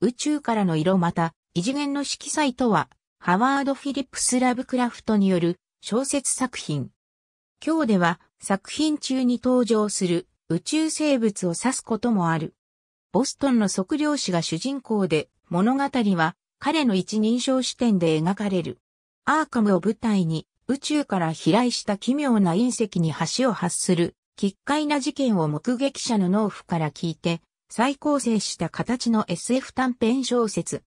宇宙からの色また、異次元の色彩とは、ハワード・フィリップス・ラブクラフトによる小説作品。今日では作品中に登場する宇宙生物を指すこともある。ボストンの測量士が主人公で、物語は彼の一人称視点で描かれる。アーカムを舞台に宇宙から飛来した奇妙な隕石に橋を発する、奇怪な事件を目撃者の農夫から聞いて、再構成した形の SF 短編小説。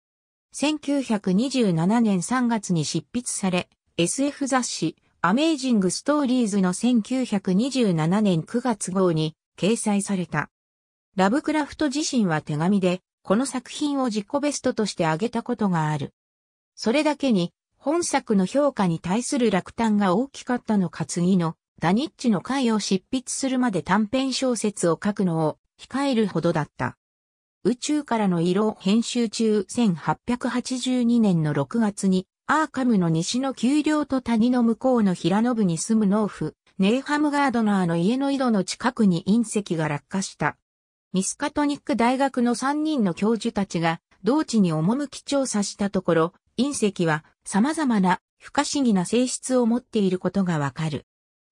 1927年3月に執筆され、SF 雑誌、アメイジングストーリーズの1927年9月号に掲載された。ラブクラフト自身は手紙で、この作品を自己ベストとして挙げたことがある。それだけに、本作の評価に対する落胆が大きかったのか次の、ダニッチの回を執筆するまで短編小説を書くのを控えるほどだった。宇宙からの色を編集中1882年の6月にアーカムの西の丘陵と谷の向こうの平野部に住む農夫、ネイハム・ガードナーの家の井戸の近くに隕石が落下した。ミスカトニック大学の3人の教授たちが同地に赴き調査したところ、隕石は様々な不可思議な性質を持っていることがわかる。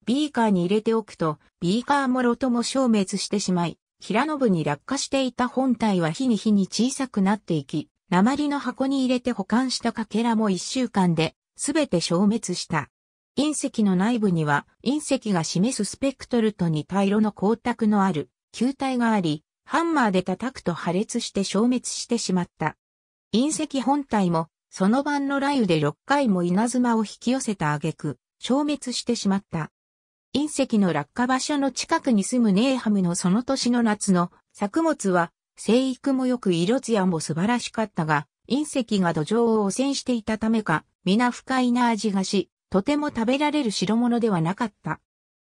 ビーカーに入れておくと、ビーカーもろとも消滅してしまい、平信に落下していた本体は日に日に小さくなっていき、鉛の箱に入れて保管した欠片も一週間で、すべて消滅した。隕石の内部には、隕石が示すスペクトルと似た色の光沢のある球体があり、ハンマーで叩くと破裂して消滅してしまった。隕石本体も、その晩の雷雨で6回も稲妻を引き寄せた挙句、消滅してしまった。隕石の落下場所の近くに住むネーハムのその年の夏の作物は生育も良く色艶も素晴らしかったが、隕石が土壌を汚染していたためか、皆不快な味がし、とても食べられる代物ではなかった。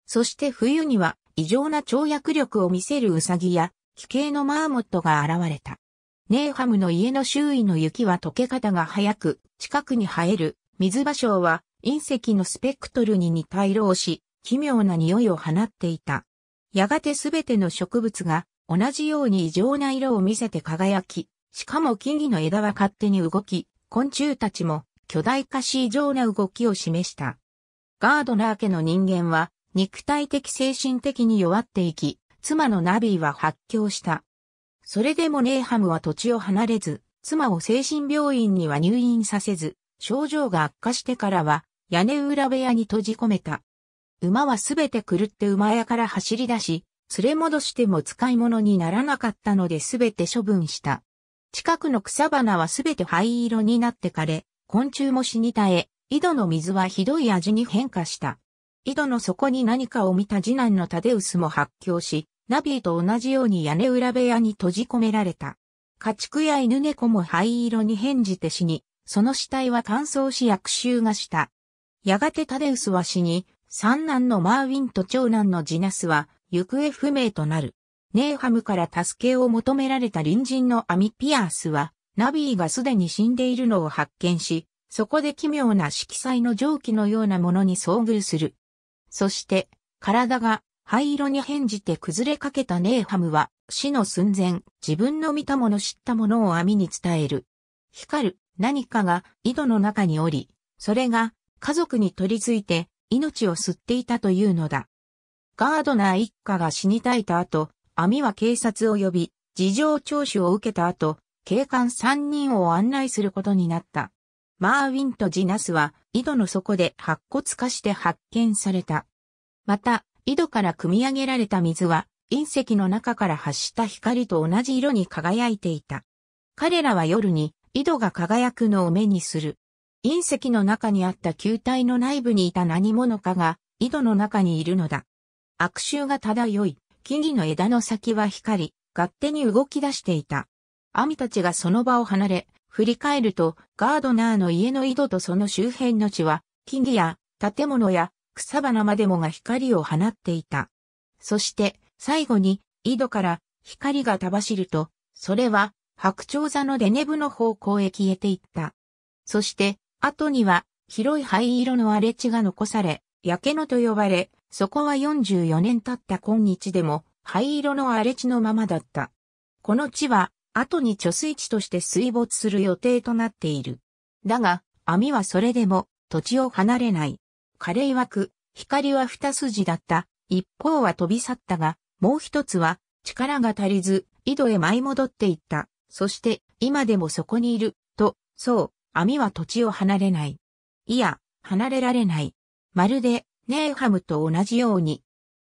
そして冬には異常な跳躍力を見せるウサギや、奇形のマーモットが現れた。ネーハムの家の周囲の雪は溶け方が早く、近くに生える水芭蕉は隕石のスペクトルに似た色をし、奇妙な匂いを放っていた。やがてすべての植物が同じように異常な色を見せて輝き、しかも木々の枝は勝手に動き、昆虫たちも巨大化し異常な動きを示した。ガードナー家の人間は肉体的精神的に弱っていき、妻のナビーは発狂した。それでもネーハムは土地を離れず、妻を精神病院には入院させず、症状が悪化してからは屋根裏部屋に閉じ込めた。馬はすべて狂って馬屋から走り出し、連れ戻しても使い物にならなかったのですべて処分した。近くの草花はすべて灰色になって枯れ、昆虫も死に絶え、井戸の水はひどい味に変化した。井戸の底に何かを見た次男のタデウスも発狂し、ナビーと同じように屋根裏部屋に閉じ込められた。家畜や犬猫も灰色に変じて死に、その死体は乾燥し悪臭がした。やがてタデウスは死に、三男のマーウィンと長男のジナスは行方不明となる。ネーハムから助けを求められた隣人のアミピアースは、ナビーがすでに死んでいるのを発見し、そこで奇妙な色彩の蒸気のようなものに遭遇する。そして、体が灰色に変じて崩れかけたネーハムは、死の寸前、自分の見たもの知ったものを網に伝える。光る何かが井戸の中におり、それが家族に取り付いて命を吸っていたというのだ。ガードナー一家が死に絶えた後、網は警察を呼び、事情聴取を受けた後、警官三人を案内することになった。マーウィンとジナスは、井戸の底で白骨化して発見された。また、井戸から汲み上げられた水は、隕石の中から発した光と同じ色に輝いていた。彼らは夜に、井戸が輝くのを目にする。隕石の中にあった球体の内部にいた何者かが、井戸の中にいるのだ。悪臭が漂い、木々の枝の先は光り、勝手に動き出していた。アミたちがその場を離れ、振り返ると、ガードナーの家の井戸とその周辺の地は、木々や建物や草花までもが光を放っていた。そして、最後に、井戸から光がたばしると、それは、白鳥座のデネブの方向へ消えていった。そして、後には広い灰色の荒れ地が残され、焼け野と呼ばれ、そこは44年経った今日でも灰色の荒れ地のままだった。この地は後に貯水池として水没する予定となっている。だが、網はそれでも土地を離れない。彼曰く、光は二筋だった。一方は飛び去ったが、もう一つは力が足りず、井戸へ舞い戻っていった。そして、今でもそこにいる、と、そう、網は土地を離れない。いや、離れられない。まるで、ネーハムと同じように。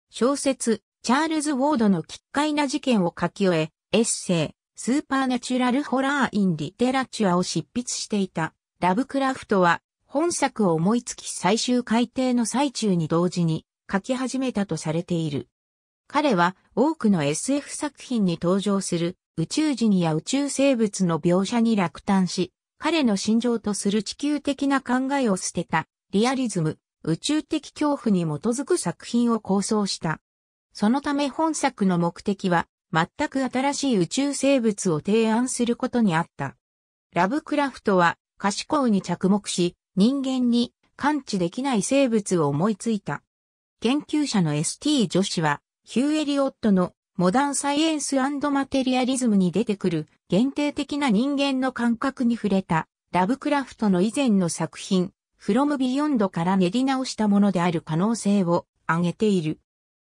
小説、チャールズ・ウォードの奇怪な事件を書き終え、エッセイ、スーパーナチュラル・ホラー・イン・リテラチュアを執筆していた、ラブクラフトは、本作を思いつき最終改訂の最中に同時に書き始めたとされている。彼は多くの SF 作品に登場する宇宙人や宇宙生物の描写に落胆し、彼の心情とする地球的な考えを捨てた、リアリズム、宇宙的恐怖に基づく作品を構想した。そのため本作の目的は、全く新しい宇宙生物を提案することにあった。ラブクラフトは、可視光に着目し、人間に感知できない生物を思いついた。研究者の ST 女子は、ヒューエリオットのモダンサイエンスマテリアリズムに出てくる限定的な人間の感覚に触れたラブクラフトの以前の作品、フロムビヨンドから練り直したものである可能性を挙げている。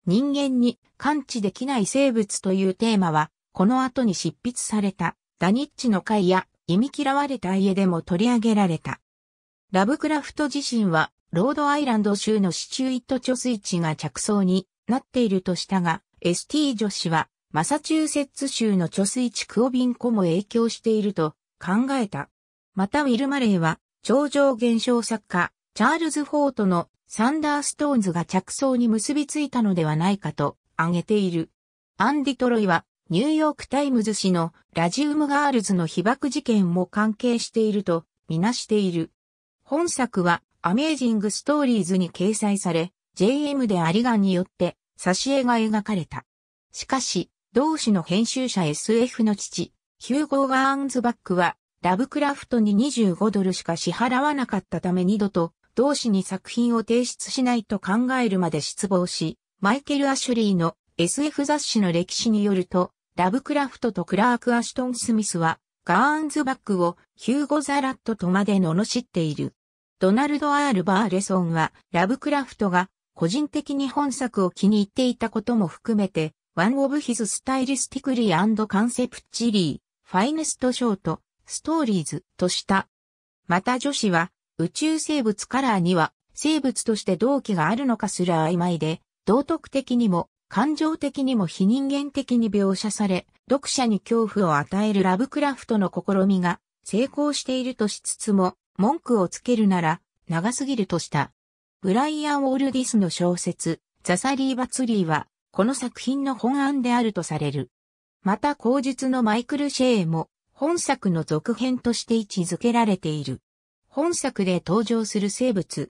人間に感知できない生物というテーマは、この後に執筆されたダニッチの会や忌み嫌われた家でも取り上げられた。ラブクラフト自身は、ロードアイランド州のシチュイット貯水池が着想になっているとしたが、ST 女子は、マサチューセッツ州の貯水地クオビン湖も影響していると考えた。またウィル・マレーは、超常現象作家、チャールズ・フォートのサンダーストーンズが着想に結びついたのではないかと挙げている。アンディ・トロイは、ニューヨーク・タイムズ紙のラジウム・ガールズの被爆事件も関係しているとみなしている。本作は、アメージング・ストーリーズに掲載され、JM でアリガンによって挿絵が描かれた。しかし、同誌の編集者 SF の父、ヒューゴー・ガーンズバックは、ラブクラフトに25ドルしか支払わなかったため二度と、同誌に作品を提出しないと考えるまで失望し、マイケル・アシュリーの SF 雑誌の歴史によると、ラブクラフトとクラーク・アシュトン・スミスは、ガーンズバックをヒューゴ・ザラットとまで罵っている。ドナルド・アール・バーレソンは、ラブクラフトが個人的に本作を気に入っていたことも含めて、One of His Stylistically and c o n c e p t ー a ス l ー Finest Short Stories とした。また女子は、宇宙生物カラーには、生物として動機があるのかすら曖昧で、道徳的にも、感情的にも非人間的に描写され、読者に恐怖を与えるラブクラフトの試みが成功しているとしつつも、文句をつけるなら長すぎるとした。ブライアン・ウォルディスの小説、ザ・サリー・バツリーは、この作品の本案であるとされる。また、口述のマイクル・シェーも、本作の続編として位置づけられている。本作で登場する生物。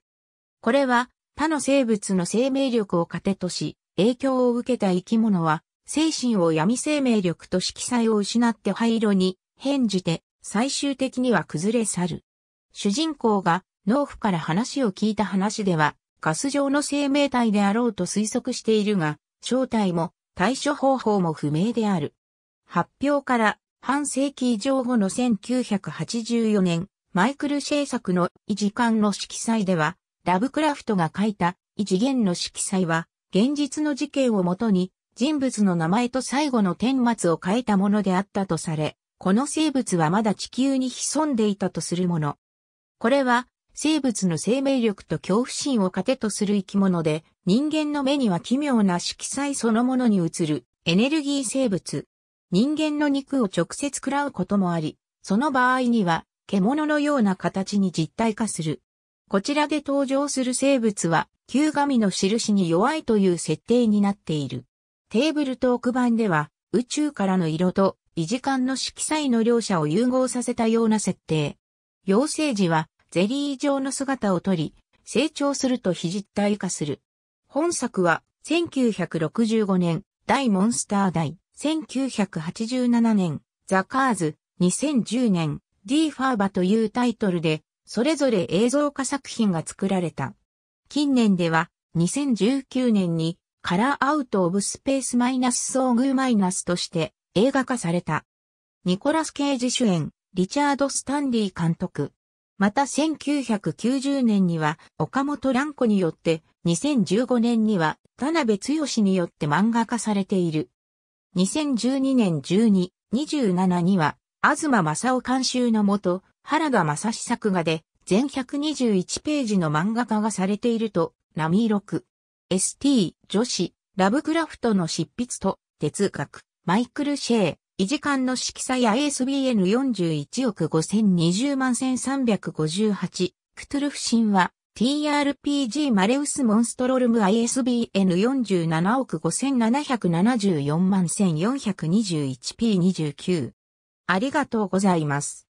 これは、他の生物の生命力を糧とし、影響を受けた生き物は、精神を闇生命力と色彩を失って灰色に変じて、最終的には崩れ去る。主人公が農夫から話を聞いた話では、ガス状の生命体であろうと推測しているが、正体も対処方法も不明である。発表から半世紀以上後の1984年、マイクル・シェイ作の異次元の色彩では、ラブクラフトが書いた異次元の色彩は、現実の事件をもとに、人物の名前と最後の天末を変えたものであったとされ、この生物はまだ地球に潜んでいたとするもの。これは、生物の生命力と恐怖心を糧とする生き物で、人間の目には奇妙な色彩そのものに映るエネルギー生物。人間の肉を直接食らうこともあり、その場合には獣のような形に実体化する。こちらで登場する生物は、旧神の印に弱いという設定になっている。テーブルトーク版では、宇宙からの色と異時間の色彩の両者を融合させたような設定。妖精時は、ゼリー状の姿をとり、成長すると非実体化する。本作は、1965年、大モンスター大、1987年、ザカーズ、2010年、ィ・ファーバというタイトルで、それぞれ映像化作品が作られた。近年では、2019年に、カラーアウトオブスペースマイナス遭遇マイナスとして映画化された。ニコラス・ケイジ主演、リチャード・スタンリー監督、また1990年には岡本蘭子によって、2015年には田辺剛によって漫画化されている。2012年12、27には、東正夫監修のもと、原田正史作画で、全121ページの漫画化がされていると、波録。ST、女子、ラブクラフトの執筆と、哲学、マイクル・シェー、維持艦の色彩や ASBN41 億5020万1358、クトゥルフ神は、TRPG マレウスモンストロルム ISBN47 億5774万 1421p29。ありがとうございます。